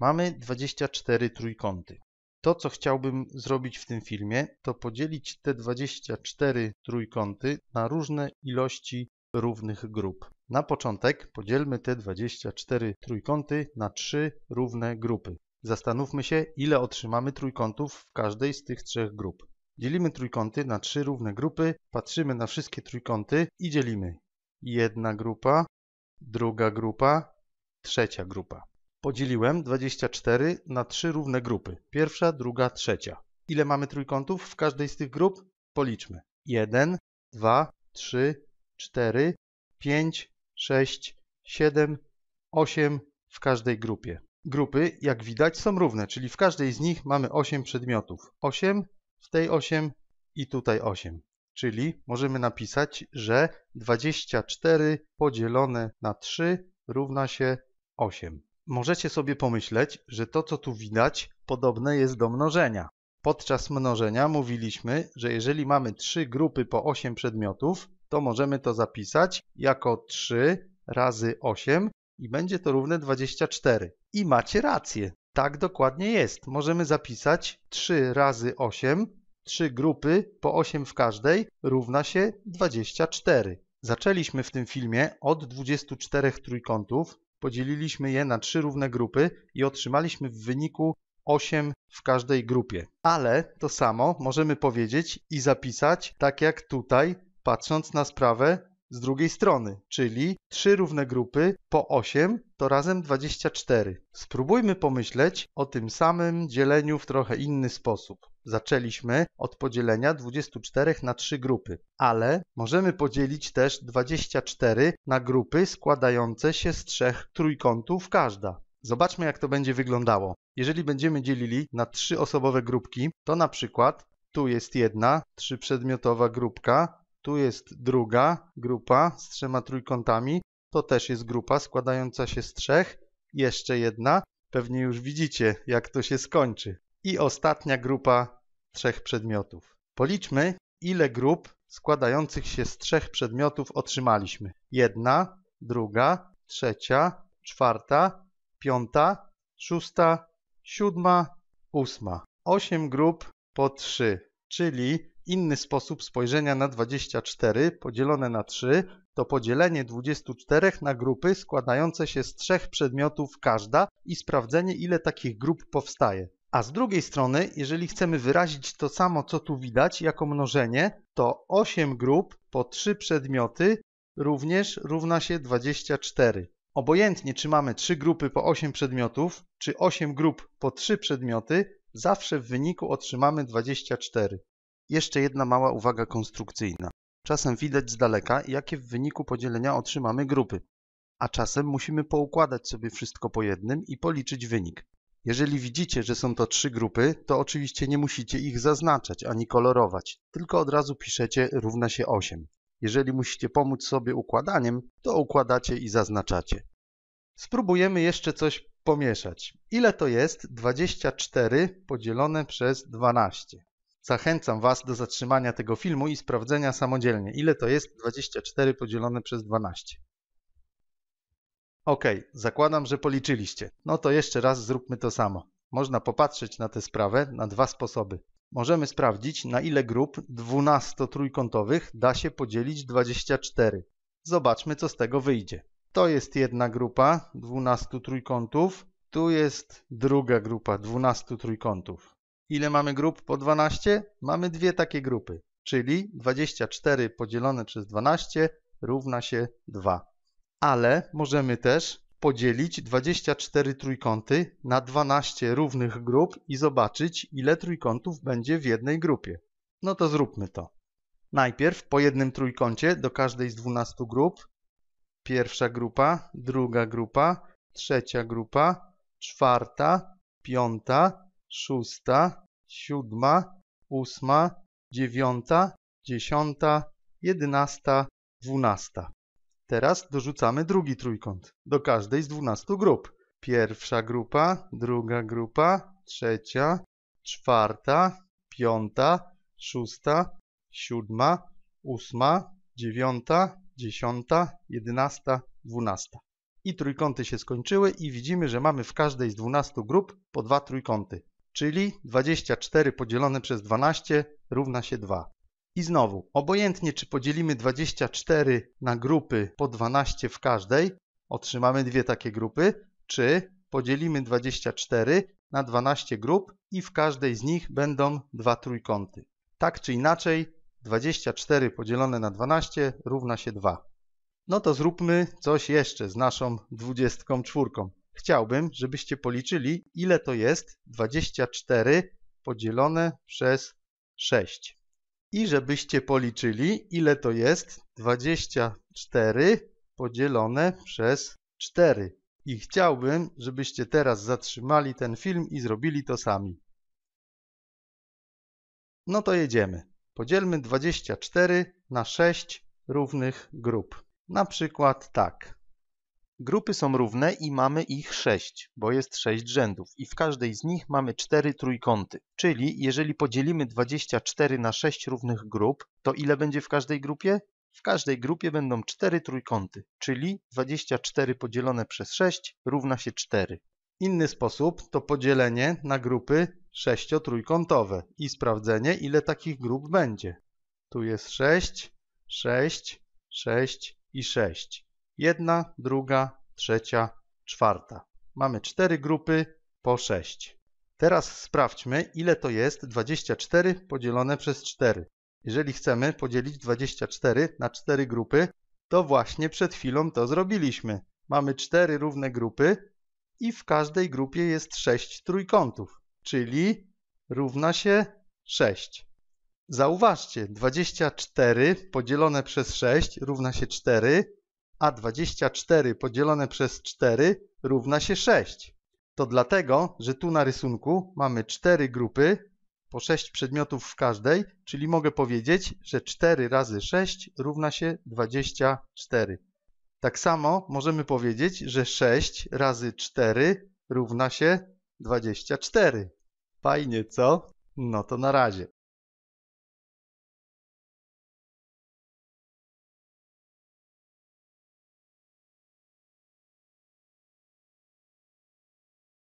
Mamy 24 trójkąty. To, co chciałbym zrobić w tym filmie, to podzielić te 24 trójkąty na różne ilości równych grup. Na początek podzielmy te 24 trójkąty na trzy równe grupy. Zastanówmy się, ile otrzymamy trójkątów w każdej z tych trzech grup. Dzielimy trójkąty na trzy równe grupy, patrzymy na wszystkie trójkąty i dzielimy. Jedna grupa, druga grupa, trzecia grupa. Podzieliłem 24 na trzy równe grupy. Pierwsza, druga, trzecia. Ile mamy trójkątów w każdej z tych grup? Policzmy. 1, 2, 3, 4, 5, 6, 7, 8 w każdej grupie. Grupy, jak widać, są równe, czyli w każdej z nich mamy 8 przedmiotów. 8, w tej 8 i tutaj 8. Czyli możemy napisać, że 24 podzielone na 3 równa się 8 możecie sobie pomyśleć, że to, co tu widać, podobne jest do mnożenia. Podczas mnożenia mówiliśmy, że jeżeli mamy 3 grupy po 8 przedmiotów, to możemy to zapisać jako 3 razy 8 i będzie to równe 24. I macie rację. Tak dokładnie jest. Możemy zapisać 3 razy 8, 3 grupy po 8 w każdej równa się 24. Zaczęliśmy w tym filmie od 24 trójkątów, Podzieliliśmy je na trzy równe grupy i otrzymaliśmy w wyniku 8 w każdej grupie. Ale to samo możemy powiedzieć i zapisać tak jak tutaj, patrząc na sprawę z drugiej strony, czyli 3 równe grupy po 8 to razem 24. Spróbujmy pomyśleć o tym samym dzieleniu w trochę inny sposób. Zaczęliśmy od podzielenia 24 na 3 grupy, ale możemy podzielić też 24 na grupy składające się z trzech trójkątów każda. Zobaczmy jak to będzie wyglądało. Jeżeli będziemy dzielili na osobowe grupki, to na przykład tu jest jedna, trzyprzedmiotowa grupka, tu jest druga grupa z trzema trójkątami. To też jest grupa składająca się z trzech. Jeszcze jedna. Pewnie już widzicie, jak to się skończy. I ostatnia grupa trzech przedmiotów. Policzmy, ile grup składających się z trzech przedmiotów otrzymaliśmy. Jedna, druga, trzecia, czwarta, piąta, szósta, siódma, ósma. Osiem grup po trzy, czyli inny sposób spojrzenia na 24 podzielone na 3 to podzielenie 24 na grupy składające się z trzech przedmiotów każda i sprawdzenie ile takich grup powstaje. A z drugiej strony, jeżeli chcemy wyrazić to samo co tu widać jako mnożenie, to 8 grup po 3 przedmioty również równa się 24. Obojętnie czy mamy 3 grupy po 8 przedmiotów, czy 8 grup po 3 przedmioty, zawsze w wyniku otrzymamy 24. Jeszcze jedna mała uwaga konstrukcyjna. Czasem widać z daleka, jakie w wyniku podzielenia otrzymamy grupy, a czasem musimy poukładać sobie wszystko po jednym i policzyć wynik. Jeżeli widzicie, że są to trzy grupy, to oczywiście nie musicie ich zaznaczać ani kolorować, tylko od razu piszecie równa się 8. Jeżeli musicie pomóc sobie układaniem, to układacie i zaznaczacie. Spróbujemy jeszcze coś pomieszać. Ile to jest 24 podzielone przez 12? Zachęcam Was do zatrzymania tego filmu i sprawdzenia samodzielnie, ile to jest 24 podzielone przez 12. Ok, zakładam, że policzyliście. No to jeszcze raz zróbmy to samo. Można popatrzeć na tę sprawę na dwa sposoby. Możemy sprawdzić, na ile grup 12-trójkątowych da się podzielić 24. Zobaczmy, co z tego wyjdzie. To jest jedna grupa 12 trójkątów, tu jest druga grupa 12 trójkątów. Ile mamy grup po 12? Mamy dwie takie grupy, czyli 24 podzielone przez 12 równa się 2. Ale możemy też podzielić 24 trójkąty na 12 równych grup i zobaczyć, ile trójkątów będzie w jednej grupie. No to zróbmy to. Najpierw po jednym trójkącie do każdej z 12 grup. Pierwsza grupa, druga grupa, trzecia grupa, czwarta, piąta, szósta, siódma, ósma, dziewiąta, dziesiąta, jedenasta, dwunasta. Teraz dorzucamy drugi trójkąt do każdej z dwunastu grup. Pierwsza grupa, druga grupa, trzecia, czwarta, piąta, szósta, siódma, ósma, dziewiąta, dziesiąta, jedenasta, dwunasta. I trójkąty się skończyły i widzimy, że mamy w każdej z dwunastu grup po dwa trójkąty czyli 24 podzielone przez 12 równa się 2. I znowu, obojętnie czy podzielimy 24 na grupy po 12 w każdej, otrzymamy dwie takie grupy, czy podzielimy 24 na 12 grup i w każdej z nich będą dwa trójkąty. Tak czy inaczej, 24 podzielone na 12 równa się 2. No to zróbmy coś jeszcze z naszą 24 chciałbym, żebyście policzyli, ile to jest 24 podzielone przez 6. I żebyście policzyli, ile to jest 24 podzielone przez 4. I chciałbym, żebyście teraz zatrzymali ten film i zrobili to sami. No to jedziemy. Podzielmy 24 na 6 równych grup. Na przykład tak. Grupy są równe i mamy ich 6, bo jest 6 rzędów i w każdej z nich mamy 4 trójkąty. Czyli jeżeli podzielimy 24 na 6 równych grup, to ile będzie w każdej grupie? W każdej grupie będą 4 trójkąty, czyli 24 podzielone przez 6 równa się 4. Inny sposób to podzielenie na grupy sześciotrójkątowe i sprawdzenie ile takich grup będzie. Tu jest 6, 6, 6 i 6. Jedna, druga, trzecia, czwarta. Mamy cztery grupy po 6. Teraz sprawdźmy, ile to jest 24 podzielone przez 4. Jeżeli chcemy podzielić 24 na 4 grupy, to właśnie przed chwilą to zrobiliśmy. Mamy 4 równe grupy i w każdej grupie jest 6 trójkątów, czyli równa się 6. Zauważcie, 24 podzielone przez 6 równa się 4, a 24 podzielone przez 4 równa się 6. To dlatego, że tu na rysunku mamy 4 grupy, po 6 przedmiotów w każdej, czyli mogę powiedzieć, że 4 razy 6 równa się 24. Tak samo możemy powiedzieć, że 6 razy 4 równa się 24. Fajnie, co? No to na razie.